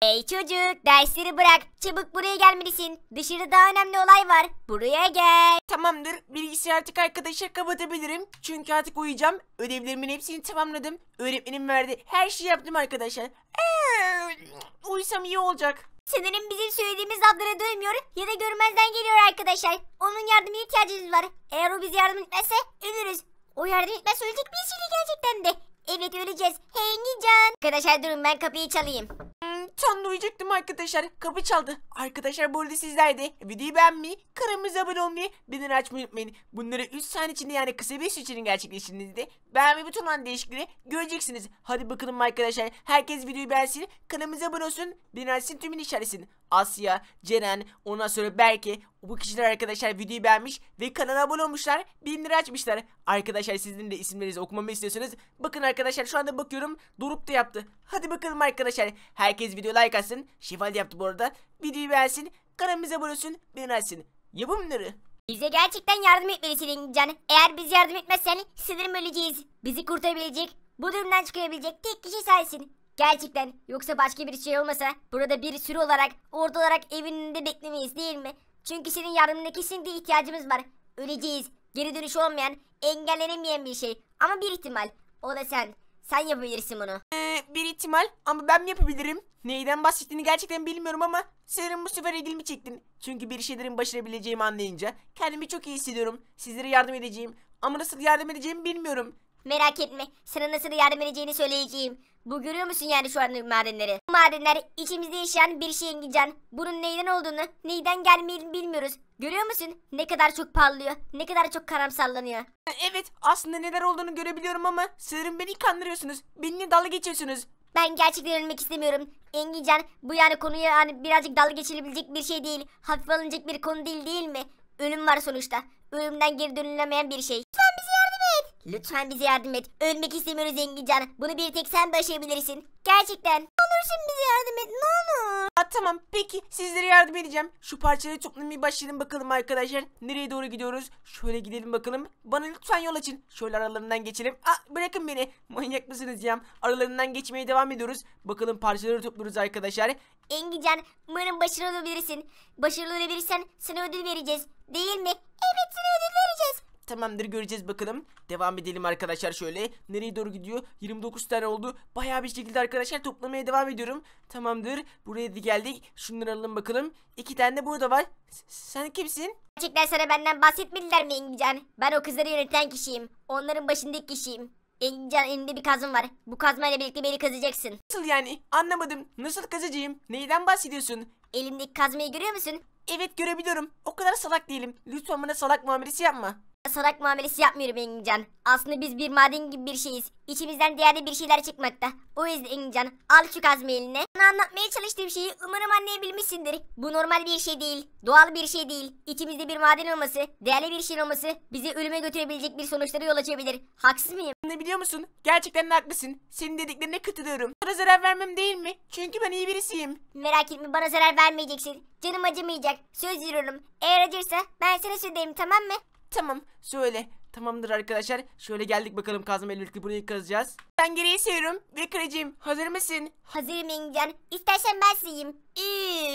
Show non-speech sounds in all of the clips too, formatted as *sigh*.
Hey çocuk dersleri bırak çabuk buraya gelmelisin. Dışarıda daha önemli olay var. Buraya gel. Tamamdır bilgisayar artık arkadaşlar kapatabilirim. Çünkü artık uyuyacağım. Ödevlerimin hepsini tamamladım. Öğretmenim verdi her şeyi yaptım arkadaşlar. Eee, uysam iyi olacak. Sanırım bizim söylediğimiz adlara duymuyor ya da görmezden geliyor arkadaşlar. Onun yardımına ihtiyacımız var. Eğer o bize yardım etmezse ölürüz. O yardım etmez ölecek bir şeydi gerçekten de. Evet öleceğiz. Hengican. Arkadaşlar durun ben kapıyı çalayım. Hmm, tam duyacaktım arkadaşlar. Kapı çaldı. Arkadaşlar burada sizlerde videoyu beğenmeyi, kanalımıza abone olmayı, bildirim açmayı unutmayın. Bunları 3 saniye içinde yani kısa bir süre içinde gerçekleştirdiğinizde beğenmeyi bütün değişikliği göreceksiniz. Hadi bakalım arkadaşlar. Herkes videoyu beğensin, kanalımıza abone olsun, bildirim açsın, tümünü işaretsin. Asya, Ceren, ondan sonra belki bu kişiler arkadaşlar videoyu beğenmiş ve kanala abone olmuşlar. Bilimleri açmışlar. Arkadaşlar sizin de isimlerinizi okumamı istiyorsanız bakın arkadaşlar şu anda bakıyorum Doruk da yaptı. Hadi bakalım arkadaşlar. Herkes video like atsın. Şefal yaptı bu arada. Videoyu beğensin. Kanalımıza abone olsun. Beğen açsın. Yapın bunları. Bize gerçekten yardım etmelisin Can. Eğer biz yardım etmezsen sinirim öleceğiz. Bizi kurtarabilecek, bu durumdan çıkabilecek tek kişi sensin. Gerçekten yoksa başka bir şey olmasa burada bir sürü olarak ordu olarak evin önünde beklemeyiz değil mi? Çünkü senin yardımına kesinlikle ihtiyacımız var. Öleceğiz. Geri dönüş olmayan, engellenemeyen bir şey. Ama bir ihtimal. O da sen. Sen yapabilirsin bunu. Ee, bir ihtimal ama ben mi yapabilirim? Neyden bahsettiğini gerçekten bilmiyorum ama sanırım bu sefer ilgimi çektin. Çünkü bir şeylerin başarabileceğimi anlayınca kendimi çok iyi hissediyorum. Sizlere yardım edeceğim ama nasıl yardım edeceğimi bilmiyorum. Merak etme. Sana nasıl yardım edeceğini söyleyeceğim. Bu görüyor musun yani şu an madenleri? Bu madenler içimizde yaşayan bir şeyin can. Bunun neyden olduğunu, neyden gelmeyeni bilmiyoruz. Görüyor musun? Ne kadar çok parlıyor, ne kadar çok karamsallanıyor. E, evet, aslında neler olduğunu görebiliyorum ama sanırım beni kandırıyorsunuz. Benimle dalga geçiyorsunuz. Ben gerçekten ölmek istemiyorum. Engincan bu yani konuya yani birazcık dalga geçilebilecek bir şey değil. Hafif alınacak bir konu değil değil mi? Ölüm var sonuçta. Ölümden geri dönülemeyen bir şey. Lütfen bize yardım et. Ölmek istemiyoruz Zengincan. Bunu bir tek sen başlayabilirsin. Gerçekten. Ne olursun bize yardım et ne olur. Ha, tamam peki sizlere yardım edeceğim. Şu parçaları toplamaya başlayalım bakalım arkadaşlar. Nereye doğru gidiyoruz? Şöyle gidelim bakalım. Bana lütfen yol açın. Şöyle aralarından geçelim. Aa, ah, bırakın beni. Manyak mısınız ya? Aralarından geçmeye devam ediyoruz. Bakalım parçaları topluyoruz arkadaşlar. Engincan umarım başarılı olabilirsin. Başarılı olabilirsen sana ödül vereceğiz. Değil mi? Evet Tamamdır göreceğiz bakalım. Devam edelim arkadaşlar şöyle. Nereye doğru gidiyor? 29 tane oldu. Bayağı bir şekilde arkadaşlar toplamaya devam ediyorum. Tamamdır. Buraya da geldik. Şunları alalım bakalım. İki tane de burada var. sen kimsin? Gerçekten sana benden bahsetmediler mi Engincan? Ben o kızları yöneten kişiyim. Onların başındaki kişiyim. Engincan elinde bir kazım var. Bu kazmayla birlikte beni kazacaksın. Nasıl yani? Anlamadım. Nasıl kazacağım? Neyden bahsediyorsun? Elimdeki kazmayı görüyor musun? Evet görebiliyorum. O kadar salak değilim. Lütfen bana salak muamelesi yapma salak muamelesi yapmıyorum Engincan. Aslında biz bir maden gibi bir şeyiz. İçimizden değerli bir şeyler çıkmakta. O yüzden Engincan al şu kazma eline. Sana anlatmaya çalıştığım şeyi umarım anlayabilmişsindir. Bu normal bir şey değil. Doğal bir şey değil. İçimizde bir maden olması, değerli bir şey olması bizi ölüme götürebilecek bir sonuçlara yol açabilir. Haksız mıyım? Ne biliyor musun? Gerçekten haklısın. Senin dediklerine katılıyorum. Bana zarar vermem değil mi? Çünkü ben iyi birisiyim. Merak etme bana zarar vermeyeceksin. Canım acımayacak. Söz veriyorum. Eğer acırsa ben sana söyleyeyim tamam mı? Tamam söyle. Tamamdır arkadaşlar. Şöyle geldik bakalım kazma elbirlikle burayı kazacağız. Ben geriye sayıyorum. Bir kıracağım. Hazır mısın? Hazırım Engin. İstersen ben sayayım.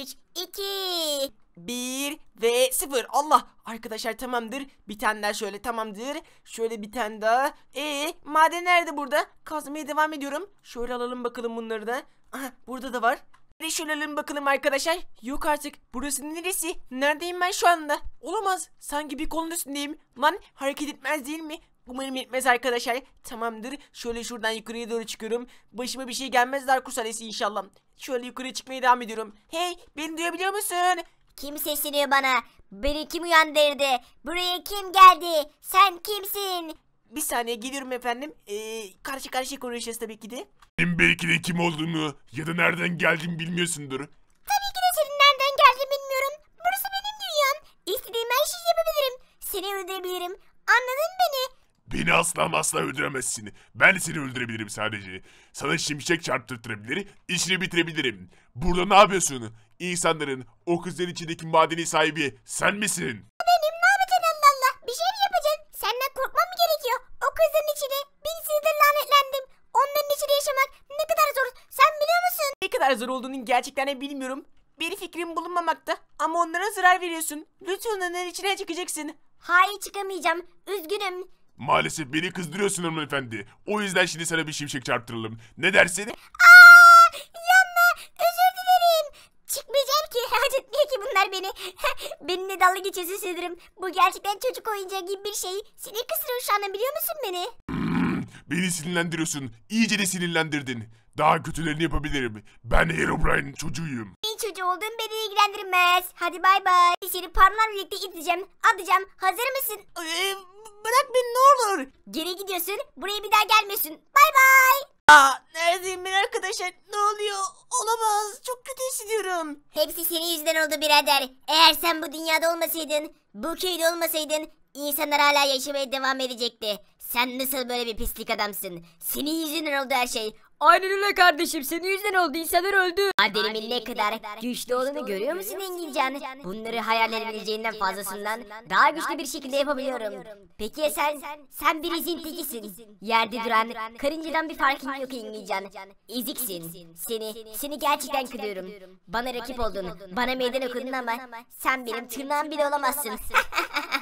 3, 2, 1 ve 0. Allah arkadaşlar tamamdır. Bir tane daha şöyle tamamdır. Şöyle bir tane daha. E maden nerede burada? Kazmaya devam ediyorum. Şöyle alalım bakalım bunları da. Aha burada da var. Ve şöyle alalım bakalım arkadaşlar. Yok artık. Burası neresi? Neredeyim ben şu anda? Olamaz. Sanki bir kolun üstündeyim. Lan hareket etmez değil mi? Umarım yetmez arkadaşlar. Tamamdır. Şöyle şuradan yukarıya doğru çıkıyorum. Başıma bir şey gelmez Darkus Alesi inşallah. Şöyle yukarı çıkmaya devam ediyorum. Hey beni duyabiliyor musun? Kim sesleniyor bana? Beni kim uyandırdı? Buraya kim geldi? Sen kimsin? Bir saniye geliyorum efendim. Ee, karşı karşıya konuşacağız tabii ki de. Benim belki de kim olduğunu ya da nereden geldiğimi bilmiyorsundur. Tabii ki de senin nereden geldiğini bilmiyorum. Burası benim dünyam. İstediğim her şeyi yapabilirim. Seni öldürebilirim. Anladın beni. Beni asla asla öldüremezsin. Ben seni öldürebilirim sadece. Sana şimşek çarptırtırabilir, işini bitirebilirim. Burada ne yapıyorsun? İnsanların, o kızların içindeki madeni sahibi sen misin? Benim. kadar zor olduğunu gerçekten de bilmiyorum. Bir fikrim bulunmamakta ama onlara zarar veriyorsun. Lütfen onların içine çıkacaksın. Hayır çıkamayacağım. Üzgünüm. Maalesef beni kızdırıyorsun hanımefendi. O yüzden şimdi sana bir şimşek çarptıralım. Ne dersin? Aa, yanma. Özür dilerim. Çıkmayacağım ki. Acıtmıyor *laughs* ki bunlar beni. *laughs* Benimle dalga geçiyorsun sanırım. Bu gerçekten çocuk oyuncağı gibi bir şey. Sinir kısırım şu anda biliyor musun beni? Hmm, beni sinirlendiriyorsun. İyice de sinirlendirdin. Daha kötülerini yapabilirim. Ben Herobrine'in çocuğuyum. İyi çocuğu olduğum beni ilgilendirmez. Hadi bay bay. Seni parmağımla birlikte iteceğim, atacağım. Hazır mısın? Ee, bırak beni ne olur. Geri gidiyorsun. Buraya bir daha gelmiyorsun. Bay bay. Aa, neredeyim ben arkadaşlar? Ne oluyor? Olamaz. Çok kötü hissediyorum. Hepsi senin yüzünden oldu birader. Eğer sen bu dünyada olmasaydın, bu köyde olmasaydın insanlar hala yaşamaya devam edecekti. Sen nasıl böyle bir pislik adamsın? Senin yüzünden oldu her şey. Aynen öyle kardeşim. Senin yüzden oldu. İnsanlar öldü. Adelimin ne kadar güçlü olduğunu görüyor musun Engin Bunları hayal edebileceğinden fazlasından daha güçlü bir şekilde yapabiliyorum. Peki ya sen, sen bir izin tekisin. Yerde duran karıncadan bir farkın yok Engin İziksin. Seni, seni gerçekten kırıyorum. Bana rakip oldun. Bana meydan okudun ama sen benim tırnağım bile olamazsın.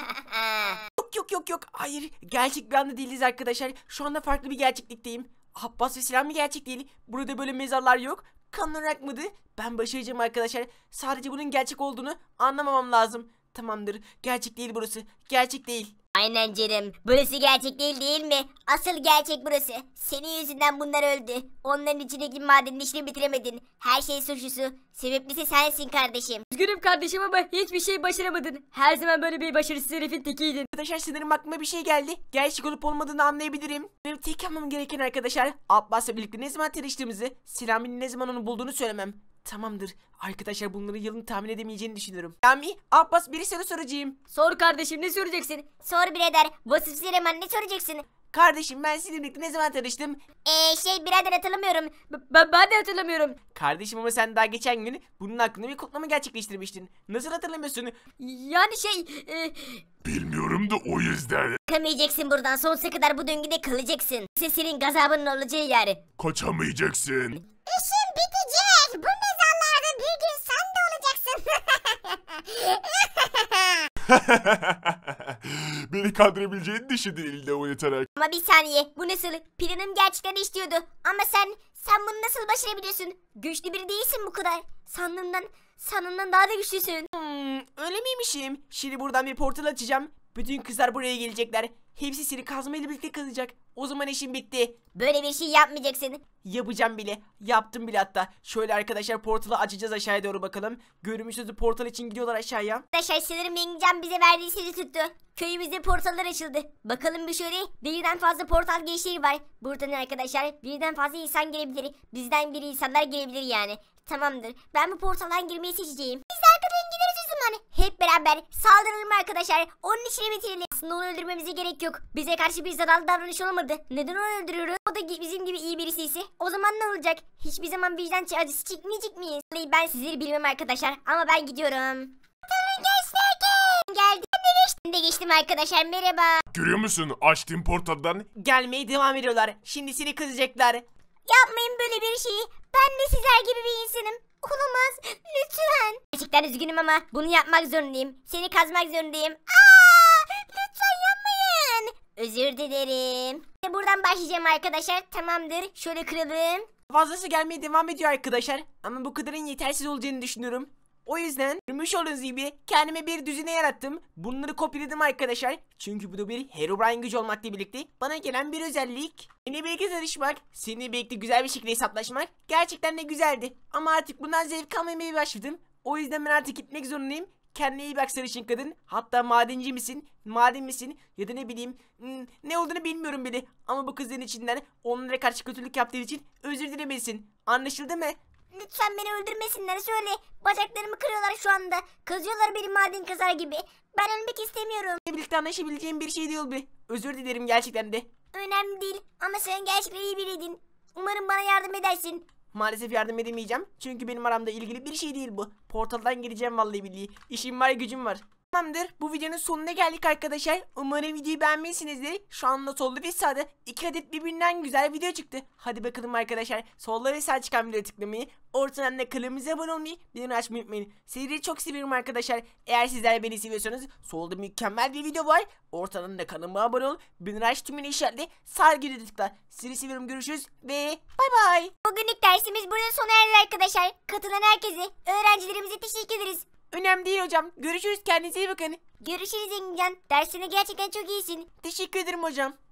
*laughs* yok yok yok yok. Hayır gerçek bir anda değiliz arkadaşlar. Şu anda farklı bir gerçeklikteyim. Abbas ve Selam gerçek değil. Burada böyle mezarlar yok. Kanlar akmadı. Ben başaracağım arkadaşlar. Sadece bunun gerçek olduğunu anlamamam lazım. Tamamdır. Gerçek değil burası. Gerçek değil. Aynen canım, Burası gerçek değil değil mi? Asıl gerçek burası. Senin yüzünden bunlar öldü. Onların içindeki madenin işini bitiremedin. Her şey suçlusu. Sebeplisi sensin kardeşim. Üzgünüm kardeşim ama hiçbir şey başaramadın. Her zaman böyle bir başarısız herifin tekiydin. Arkadaşlar sanırım aklıma bir şey geldi. Gerçek olup olmadığını anlayabilirim. Benim tek yapmam gereken arkadaşlar Abbas'la birlikte ne zaman tanıştığımızı, Selami'nin ne zaman onu bulduğunu söylemem. Tamamdır. Arkadaşlar bunları yılın tahmin edemeyeceğini düşünüyorum. Yami, Abbas bir soru soracağım. Sor kardeşim ne söyleyeceksin? Sor birader. Vasıfsız eleman ne söyleyeceksin? Kardeşim ben sizinle birlikte ne zaman tanıştım? Eee şey birader hatırlamıyorum. B- ben, de hatırlamıyorum. Kardeşim ama sen daha geçen gün bunun hakkında bir kutlama gerçekleştirmiştin. Nasıl hatırlamıyorsun? Yani şey... E... Bilmiyorum da o yüzden. Kaçamayacaksın buradan sonsuza kadar bu döngüde kalacaksın. Sesinin gazabının olacağı yer. Kaçamayacaksın. İşi *laughs* Beni kandırabileceğini düşündün elinde oynatarak. Ama bir saniye bu nasıl? Planım gerçekten istiyordu, Ama sen, sen bunu nasıl başarabiliyorsun? Güçlü biri değilsin bu kadar. Sandığımdan, sandığımdan daha da güçlüsün. Hmm, öyle miymişim? Şimdi buradan bir portal açacağım bütün kızlar buraya gelecekler. Hepsi seni kazmayla birlikte kazacak. O zaman işin bitti. Böyle bir şey yapmayacaksın. Yapacağım bile. Yaptım bile hatta. Şöyle arkadaşlar portalı açacağız aşağıya doğru bakalım. Görmüşsünüz portal için gidiyorlar aşağıya. Arkadaşlar sanırım yengem bize verdiği sözü tuttu. Köyümüzde portallar açıldı. Bakalım bir şöyle birden fazla portal geçişleri var. Buradan arkadaşlar birden fazla insan gelebilir. Bizden biri insanlar gelebilir yani. Tamamdır. Ben bu portaldan girmeyi seçeceğim hep beraber saldıralım arkadaşlar. Onun işini bitirelim. Aslında onu öldürmemize gerek yok. Bize karşı bir zararlı davranış olmadı. Neden onu öldürüyoruz? O da bizim gibi iyi birisi ise o zaman ne olacak? Hiçbir zaman vicdan acısı çekmeyecek miyiz? Ben sizleri bilmem arkadaşlar ama ben gidiyorum. Geldim geçtim de geçtim arkadaşlar merhaba. Görüyor musun? Açtığım portaldan. Gelmeye devam ediyorlar. Şimdi seni kızacaklar. Yapmayın böyle bir şeyi. Ben de sizler gibi bir insanım. Olamaz. Lütfen. Ben üzgünüm ama bunu yapmak zorundayım. Seni kazmak zorundayım. Aa, lütfen yapmayın. Özür dilerim. buradan başlayacağım arkadaşlar. Tamamdır. Şöyle kıralım. Fazlası gelmeye devam ediyor arkadaşlar. Ama bu kadarın yetersiz olacağını düşünüyorum. O yüzden görmüş olduğunuz gibi kendime bir düzine yarattım. Bunları kopyaladım arkadaşlar. Çünkü bu da bir Herobrine gücü olmakla birlikte bana gelen bir özellik. Seninle birlikte tanışmak, seni birlikte güzel bir şekilde hesaplaşmak gerçekten de güzeldi. Ama artık bundan zevk almamaya başladım. O yüzden ben artık gitmek zorundayım. Kendine iyi bak sarışın kadın. Hatta madenci misin, maden misin ya da ne bileyim hmm, ne olduğunu bilmiyorum bile. Ama bu kızların içinden onlara karşı kötülük yaptığı için özür dilemesin. Anlaşıldı mı? Lütfen beni öldürmesinler söyle. Bacaklarımı kırıyorlar şu anda. Kazıyorlar beni maden kazar gibi. Ben ölmek istemiyorum. Birlikte anlaşabileceğim bir şey değil bir. Özür dilerim gerçekten de. Önemli değil ama sen gerçekten iyi biriydin. Umarım bana yardım edersin. Maalesef yardım edemeyeceğim. Çünkü benim aramda ilgili bir şey değil bu. Portaldan gireceğim vallahi billahi. İşim var gücüm var. Tamamdır. Bu videonun sonuna geldik arkadaşlar. Umarım videoyu beğenmişsinizdir. Şu anda solda bir sağda iki adet birbirinden güzel video çıktı. Hadi bakalım arkadaşlar. Solda ve sağ çıkan videoya tıklamayı, ortadan da kanalımıza abone olmayı, bildirim açmayı unutmayın. Sizleri çok seviyorum arkadaşlar. Eğer sizler beni seviyorsanız solda mükemmel bir video var. Ortadan da kanalıma abone olun, bildirim aç tümünü işaretle, sağ girdi tıkla. Sizleri seviyorum görüşürüz ve bay bay. Bugünlük dersimiz burada sona erdi arkadaşlar. Katılan herkese, öğrencilerimize teşekkür ederiz. Önemli değil hocam. Görüşürüz kendinize iyi bakın. Görüşürüz Engincan. Dersini gerçekten çok iyisin. Teşekkür ederim hocam.